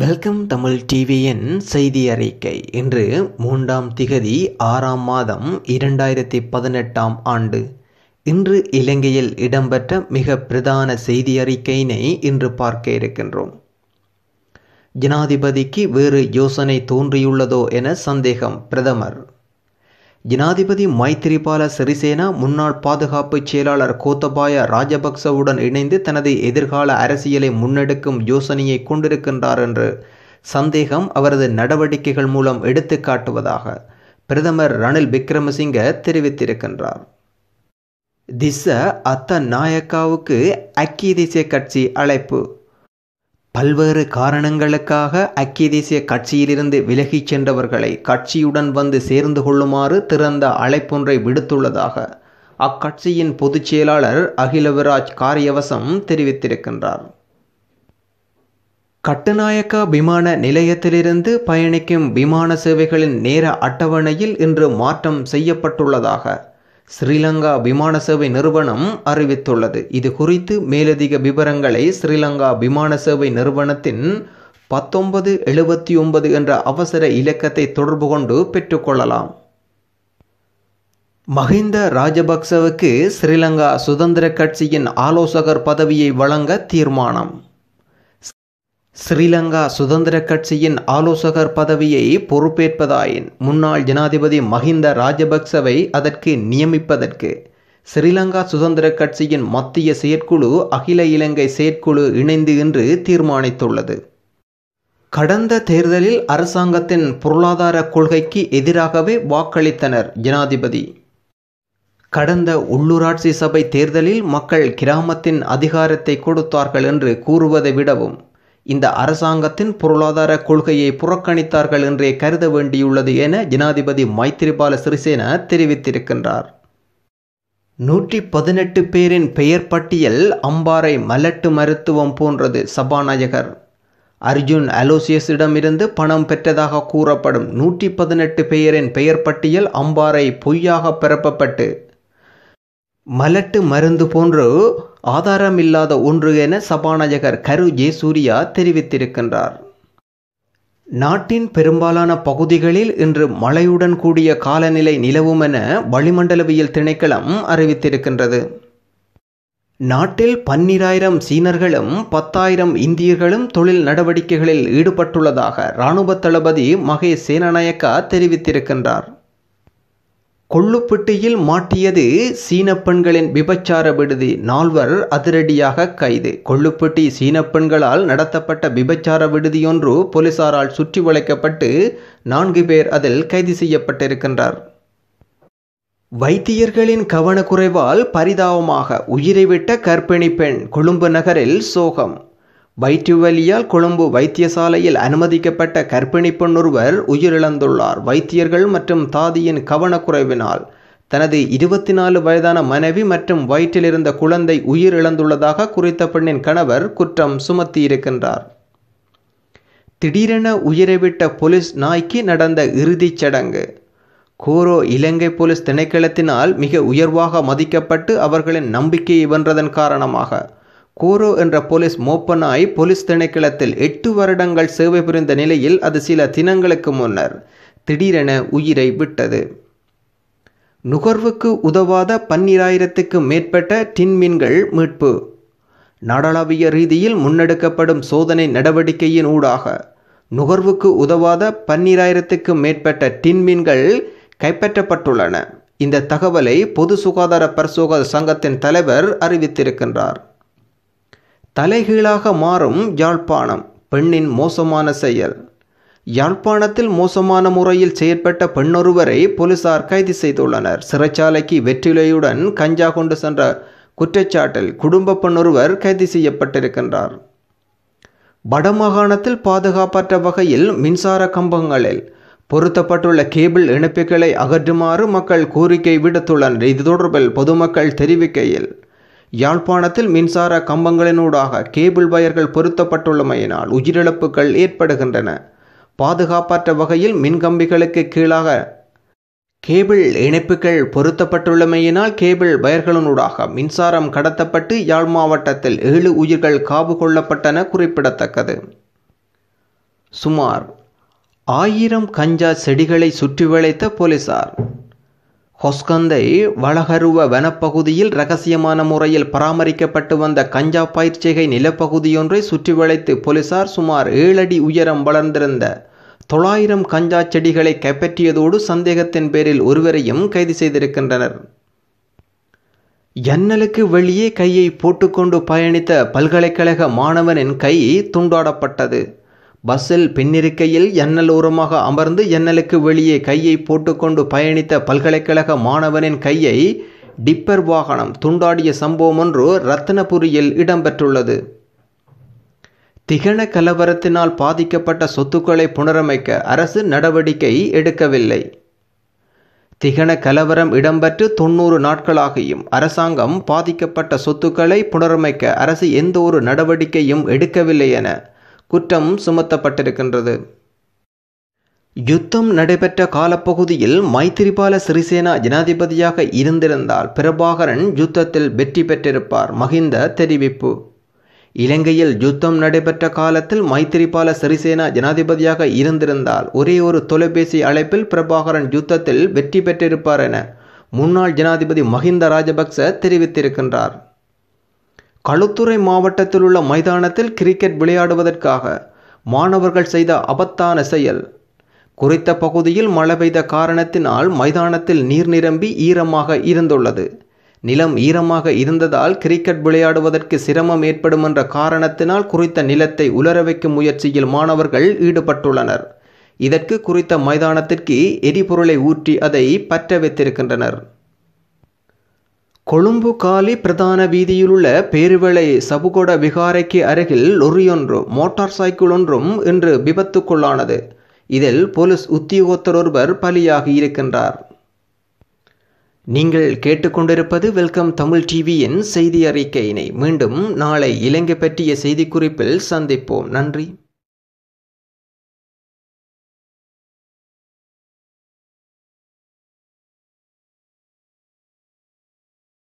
welcome Tamil டிவியின் செய்தி அறிக்கை இன்று மூன்றாம் திகதி ஆறாம் மாதம் இரண்டாயிரத்தி பதினெட்டாம் ஆண்டு இன்று இலங்கையில் இடம்பெற்ற மிக பிரதான செய்தி அறிக்கையினை இன்று பார்க்க இருக்கின்றோம் ஜனாதிபதிக்கு வேறு யோசனை தோன்றியுள்ளதோ என சந்தேகம் பிரதமர் ஜனாதிபதி மைத்திரிபால சிறிசேனா முன்னாள் பாதுகாப்பு செயலாளர் கோத்தபாய ராஜபக்சவுடன் இணைந்து தனது எதிர்கால அரசியலை முன்னெடுக்கும் யோசனையை கொண்டிருக்கின்றார் என்று சந்தேகம் அவரது நடவடிக்கைகள் மூலம் எடுத்து காட்டுவதாக பிரதமர் ரணில் விக்ரமசிங்க தெரிவித்திருக்கின்றார் திஸ்ஸ அத்த நாயக்காவுக்கு அக்கி திசை கட்சி அழைப்பு பல்வேறு காரணங்களுக்காக ஐக்கிய தேசிய கட்சியிலிருந்து விலகிச் சென்றவர்களை கட்சியுடன் வந்து சேர்ந்து கொள்ளுமாறு திறந்த அழைப்பொன்றை விடுத்துள்ளதாக அக்கட்சியின் பொதுச் செயலாளர் அகிலவிராஜ் காரியவசம் தெரிவித்திருக்கின்றார் கட்டுநாயக்கா விமான நிலையத்திலிருந்து பயணிக்கும் விமான சேவைகளின் நேர அட்டவணையில் இன்று மாற்றம் செய்யப்பட்டுள்ளதாக ஸ்ரீலங்கா விமான சேவை நிறுவனம் அறிவித்துள்ளது இது குறித்து மேலதிக விவரங்களை ஸ்ரீலங்கா விமான சேவை நிறுவனத்தின் பத்தொன்பது எழுபத்தி ஒன்பது என்ற அவசர இலக்கத்தை தொடர்பு கொண்டு பெற்றுக்கொள்ளலாம் மஹிந்த ராஜபக்சவுக்கு ஸ்ரீலங்கா சுதந்திர கட்சியின் ஆலோசகர் பதவியை வழங்க தீர்மானம் ஸ்ரீலங்கா சுதந்திர கட்சியின் ஆலோசகர் பதவியை பொறுப்பேற்பதாயின் முன்னாள் ஜனாதிபதி மஹிந்த ராஜபக்சவை அதற்கு நியமிப்பதற்கு ஸ்ரீலங்கா சுதந்திர கட்சியின் மத்திய செயற்குழு அகில இலங்கை செயற்குழு இணைந்து என்று தீர்மானித்துள்ளது கடந்த தேர்தலில் அரசாங்கத்தின் பொருளாதார கொள்கைக்கு எதிராகவே வாக்களித்தனர் ஜனாதிபதி கடந்த உள்ளூராட்சி சபை தேர்தலில் மக்கள் கிராமத்தின் அதிகாரத்தை கொடுத்தார்கள் என்று கூறுவதை விடவும் இந்த அரசாங்கத்தின் பொருளாதார கொள்கையை புறக்கணித்தார்கள் என்றே கருத வேண்டியுள்ளது என ஜனாதிபதி மைத்திரிபால சிறிசேன தெரிவித்திருக்கின்றார் நூற்றி பதினெட்டு பேரின் பெயர் பட்டியல் அம்பாறை மலட்டு மருத்துவம் போன்றது சபாநாயகர் அர்ஜுன் அலோசியஸிடமிருந்து பணம் பெற்றதாக கூறப்படும் நூற்றி பதினெட்டு பெயரின் பெயர் பட்டியல் அம்பாறை பொய்யாக பரப்பப்பட்டு மலட்டு மருந்து போன்று ஆதாரமில்லாத ஒன்று என சபாநாயகர் கரு சூர்யா தெரிவித்திருக்கின்றார் நாட்டின் பெரும்பாலான பகுதிகளில் இன்று மழையுடன் கூடிய காலநிலை நிலவும் என வளிமண்டலவியல் திணைக்களம் அறிவித்திருக்கின்றது நாட்டில் பன்னிராயிரம் சீனர்களும் பத்தாயிரம் இந்தியர்களும் தொழில் நடவடிக்கைகளில் ஈடுபட்டுள்ளதாக இராணுவ தளபதி மகேஷ் சேனநாயக்கா தெரிவித்திருக்கின்றார் கொள்ளுப்பட்டியில் மாட்டியது சீன பெண்களின் விபச்சார விடுதி நால்வர் அதிரடியாக கைது கொள்ளுப்பட்டி சீன பெண்களால் நடத்தப்பட்ட விபச்சார விடுதியொன்று போலீசாரால் சுற்றி வளைக்கப்பட்டு நான்கு பேர் அதில் கைது செய்யப்பட்டிருக்கின்றார் வைத்தியர்களின் கவனக்குறைவால் பரிதாபமாக உயிரை விட்ட கர்ப்பிணி பெண் கொழும்பு நகரில் சோகம் வயிற்றுவலியால் கொழும்பு வைத்தியசாலையில் அனுமதிக்கப்பட்ட கர்ப்பிணி பெண்ணொருவர் உயிரிழந்துள்ளார் வைத்தியர்கள் மற்றும் தாதியின் கவனக்குறைவினால் தனது இருபத்தி நாலு வயதான மனைவி மற்றும் வயிற்றிலிருந்த குழந்தை உயிரிழந்துள்ளதாக குறித்த பெண்ணின் கணவர் குற்றம் சுமத்தியிருக்கின்றார் திடீரென உயிரை விட்ட போலீஸ் நாய்க்கு நடந்த இறுதிச் சடங்கு கோரோ இலங்கை போலீஸ் திணைக்களத்தினால் மிக உயர்வாக மதிக்கப்பட்டு அவர்களின் நம்பிக்கையை வென்றதன் காரணமாக கோரோ என்ற போலீஸ் மோப்பனாய் போலீஸ் திணைக்களத்தில் எட்டு வருடங்கள் சேவை புரிந்த நிலையில் அது சில தினங்களுக்கு முன்னர் திடீரென உயிரை விட்டது நுகர்வுக்கு உதவாத பன்னிராயிரத்துக்கும் மேற்பட்ட டின்மின்கள் மீட்பு நாடளாவிய ரீதியில் முன்னெடுக்கப்படும் சோதனை நடவடிக்கையின் ஊடாக நுகர்வுக்கு உதவாத பன்னிராயிரத்துக்கும் மேற்பட்ட டின்மீன்கள் கைப்பற்றப்பட்டுள்ளன இந்த தகவலை பொது சுகாதார பரிசோக சங்கத்தின் தலைவர் அறிவித்திருக்கின்றார் தலைகீழாக மாறும் யாழ்ப்பாணம் பெண்ணின் மோசமான செயல் யாழ்ப்பாணத்தில் மோசமான முறையில் செயற்பட்ட பெண்ணொருவரை போலீசார் கைது செய்துள்ளனர் சிறைச்சாலைக்கு வெற்றிலையுடன் கஞ்சா கொண்டு சென்ற குற்றச்சாட்டில் குடும்ப பெண்ணொருவர் கைது செய்யப்பட்டிருக்கின்றார் வடமாகாணத்தில் பாதுகாப்பற்ற வகையில் மின்சார கம்பங்களில் பொருத்தப்பட்டுள்ள கேபிள் இணைப்புகளை அகற்றுமாறு மக்கள் கோரிக்கை விடுத்துள்ளனர் இது தொடர்பில் பொதுமக்கள் தெரிவிக்கையில் யாழ்ப்பாணத்தில் மின்சார கம்பங்களினூடாக கேபிள் வயர்கள் பொருத்தப்பட்டுள்ளமையினால் உயிரிழப்புகள் ஏற்படுகின்றன பாதுகாப்பற்ற வகையில் மின்கம்பிகளுக்கு கீழாக கேபிள் இணைப்புகள் பொருத்தப்பட்டுள்ளமையினால் கேபிள் வயர்களினூடாக மின்சாரம் கடத்தப்பட்டு யாழ் மாவட்டத்தில் ஏழு உயிர்கள் காவு கொள்ளப்பட்டன குறிப்பிடத்தக்கது சுமார் ஆயிரம் கஞ்சா செடிகளை சுற்றி வளைத்த போலீசார் ஹொஸ்கந்தை வளகருவ வனப்பகுதியில் ரகசியமான முறையில் பராமரிக்கப்பட்டு வந்த கஞ்சா பயிற்சிகை நிலப்பகுதியொன்றை சுற்றி வளைத்து போலீசார் சுமார் ஏழடி உயரம் வளர்ந்திருந்த தொள்ளாயிரம் கஞ்சா செடிகளை கைப்பற்றியதோடு சந்தேகத்தின் பேரில் ஒருவரையும் கைது செய்திருக்கின்றனர் ஜன்னலுக்கு வெளியே கையை போட்டுக்கொண்டு பயணித்த பல்கலைக்கழக மாணவனின் கை துண்டாடப்பட்டது பஸ்ஸில் பின்னிருக்கையில் எண்ணல் ஓரமாக அமர்ந்து எண்ணலுக்கு வெளியே கையை போட்டுக்கொண்டு பயணித்த பல்கலைக்கழக மாணவனின் கையை டிப்பர் வாகனம் துண்டாடிய சம்பவம் ஒன்று ரத்தனபுரியில் இடம்பெற்றுள்ளது திகன கலவரத்தினால் பாதிக்கப்பட்ட சொத்துக்களை புனரமைக்க அரசு நடவடிக்கை எடுக்கவில்லை திகன கலவரம் இடம்பெற்று தொன்னூறு நாட்களாகியும் அரசாங்கம் பாதிக்கப்பட்ட சொத்துக்களை புனரமைக்க அரசு எந்த ஒரு நடவடிக்கையும் எடுக்கவில்லை என குற்றம் சுமத்தப்பட்டிருக்கின்றது யுத்தம் நடைபெற்ற காலப்பகுதியில் மைத்திரிபால சிறிசேனா ஜனாதிபதியாக இருந்திருந்தால் பிரபாகரன் யுத்தத்தில் வெற்றி பெற்றிருப்பார் மஹிந்த தெரிவிப்பு இலங்கையில் யுத்தம் நடைபெற்ற காலத்தில் மைத்திரிபால சிறிசேனா ஜனாதிபதியாக இருந்திருந்தால் ஒரே ஒரு தொலைபேசி அழைப்பில் பிரபாகரன் யுத்தத்தில் வெற்றி பெற்றிருப்பார் என முன்னாள் ஜனாதிபதி மஹிந்த ராஜபக்ச தெரிவித்திருக்கின்றார் களுத்துறை மாவட்டத்தில் உள்ள மைதானத்தில் கிரிக்கெட் விளையாடுவதற்காக மாணவர்கள் செய்த அபத்தான செயல் குறித்த பகுதியில் மழை பெய்த காரணத்தினால் மைதானத்தில் நீர் நிரம்பி ஈரமாக இருந்துள்ளது நிலம் ஈரமாக இருந்ததால் கிரிக்கெட் விளையாடுவதற்கு சிரமம் ஏற்படும் என்ற காரணத்தினால் குறித்த நிலத்தை உலர வைக்கும் முயற்சியில் மாணவர்கள் ஈடுபட்டுள்ளனர் இதற்கு குறித்த மைதானத்திற்கு எரிபொருளை ஊற்றி அதை பற்ற வைத்திருக்கின்றனர் கொழும்பு காலி பிரதான வீதியிலுள்ள பேருவளை சபுகொட விகாரைக்கு அருகில் லொரியொன்று மோட்டார் சைக்கிள் ஒன்றும் இன்று விபத்துக்குள்ளானது இதில் போலீஸ் உத்தியோகத்தர் ஒருவர் பலியாகி இருக்கின்றார் நீங்கள் கேட்டுக்கொண்டிருப்பது வெல்கம் தமிழ் டிவியின் செய்தி அறிக்கையினை மீண்டும் நாளை இலங்கை பற்றிய செய்திக்குறிப்பில் சந்திப்போம் நன்றி